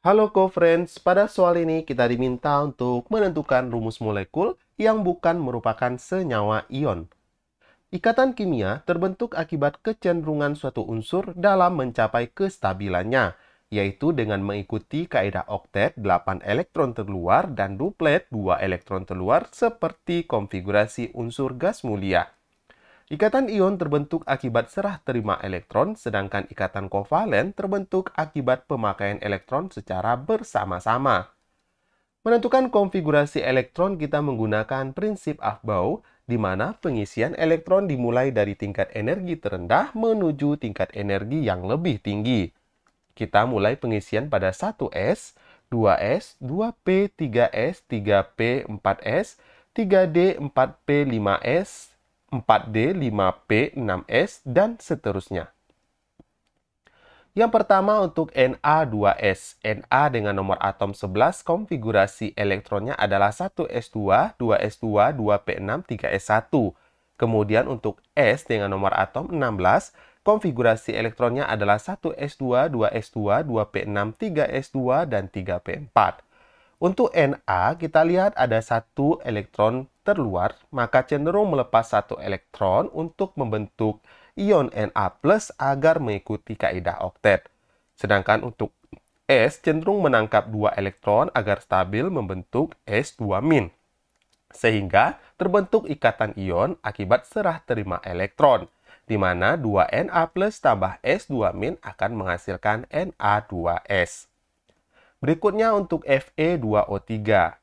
Halo co-friends, pada soal ini kita diminta untuk menentukan rumus molekul yang bukan merupakan senyawa ion. Ikatan kimia terbentuk akibat kecenderungan suatu unsur dalam mencapai kestabilannya, yaitu dengan mengikuti kaidah oktet 8 elektron terluar dan duplet 2 elektron terluar seperti konfigurasi unsur gas mulia. Ikatan ion terbentuk akibat serah terima elektron, sedangkan ikatan kovalen terbentuk akibat pemakaian elektron secara bersama-sama. Menentukan konfigurasi elektron kita menggunakan prinsip Afbau, di mana pengisian elektron dimulai dari tingkat energi terendah menuju tingkat energi yang lebih tinggi. Kita mulai pengisian pada 1S, 2S, 2P, 3S, 3P, 4S, 3D, 4P, 5S, 4D, 5P, 6S, dan seterusnya. Yang pertama untuk Na2S. Na dengan nomor atom 11, konfigurasi elektronnya adalah 1S2, 2S2, 2P6, 3S1. Kemudian untuk S dengan nomor atom 16, konfigurasi elektronnya adalah 1S2, 2S2, 2P6, 3S2, dan 3P4. Untuk Na, kita lihat ada satu elektron terluar, maka cenderung melepas satu elektron untuk membentuk ion Na+, agar mengikuti kaidah oktet. Sedangkan untuk S cenderung menangkap dua elektron agar stabil membentuk S2-. Sehingga terbentuk ikatan ion akibat serah terima elektron, di mana 2Na plus tambah S2- akan menghasilkan Na2S. Berikutnya untuk Fe2O3.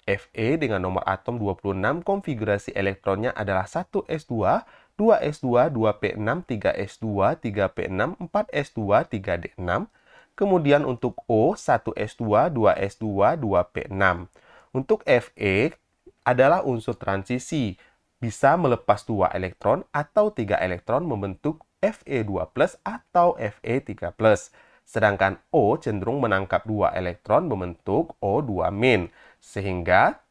Fe dengan nomor atom 26 konfigurasi elektronnya adalah 1s2, 2s2, 2p6, 3s2, 3p6, 4s2, 3d6. Kemudian untuk O 1s2, 2s2, 2p6. Untuk Fe adalah unsur transisi, bisa melepas 2 elektron atau 3 elektron membentuk Fe2+ atau Fe3+ Sedangkan O cenderung menangkap dua elektron membentuk O2 sehingga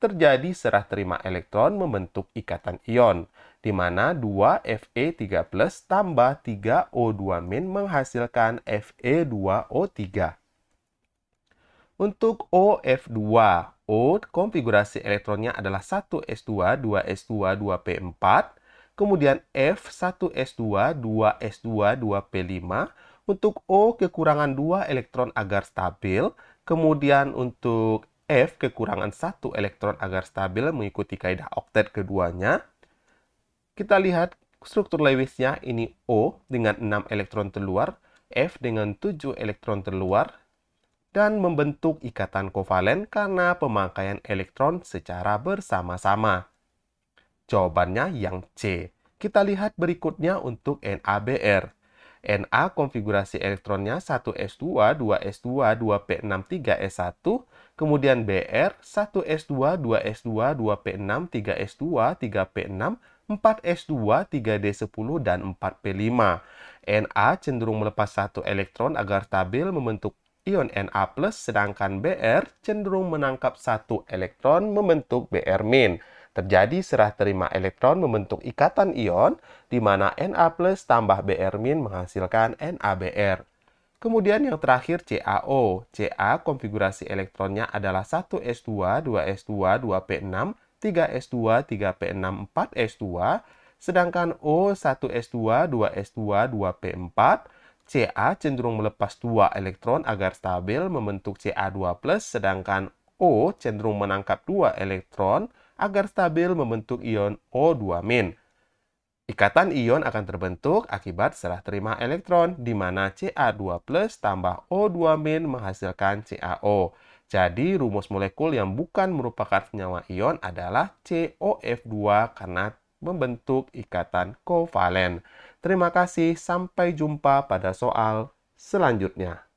terjadi serah terima elektron membentuk ikatan ion, di mana 2Fe3 plus tambah 3O2 menghasilkan Fe2O3. Untuk OF2, O konfigurasi elektronnya adalah 1S2, 2S2, 2P4, kemudian F 1S2, 2S2, 2P5, untuk O kekurangan 2 elektron agar stabil. Kemudian untuk F kekurangan 1 elektron agar stabil mengikuti kaidah oktet keduanya. Kita lihat struktur Lewisnya ini O dengan 6 elektron terluar, F dengan 7 elektron terluar, dan membentuk ikatan kovalen karena pemakaian elektron secara bersama-sama. Jawabannya yang C. Kita lihat berikutnya untuk NaBr. Na konfigurasi elektronnya 1s2, 2s2, 2p6, 3s1, kemudian Br 1s2, 2s2, 2p6, 3s2, 3p6, 4s2, 3d10, dan 4p5. Na cenderung melepas satu elektron agar stabil membentuk ion Na+, sedangkan Br cenderung menangkap satu elektron membentuk Br-. Terjadi serah terima elektron membentuk ikatan ion di mana Na plus tambah Br min menghasilkan NaBr. Kemudian yang terakhir CaO. Ca konfigurasi elektronnya adalah 1s2, 2s2, 2p6, 3s2, 3p6, 4s2, sedangkan O 1s2, 2s2, 2p4. Ca cenderung melepas dua elektron agar stabil membentuk Ca2+, sedangkan O cenderung menangkap dua elektron agar stabil membentuk ion O2-. Ikatan ion akan terbentuk akibat serah terima elektron di mana Ca2+ tambah O2- menghasilkan CaO. Jadi rumus molekul yang bukan merupakan senyawa ion adalah COF2 karena membentuk ikatan kovalen. Terima kasih, sampai jumpa pada soal selanjutnya.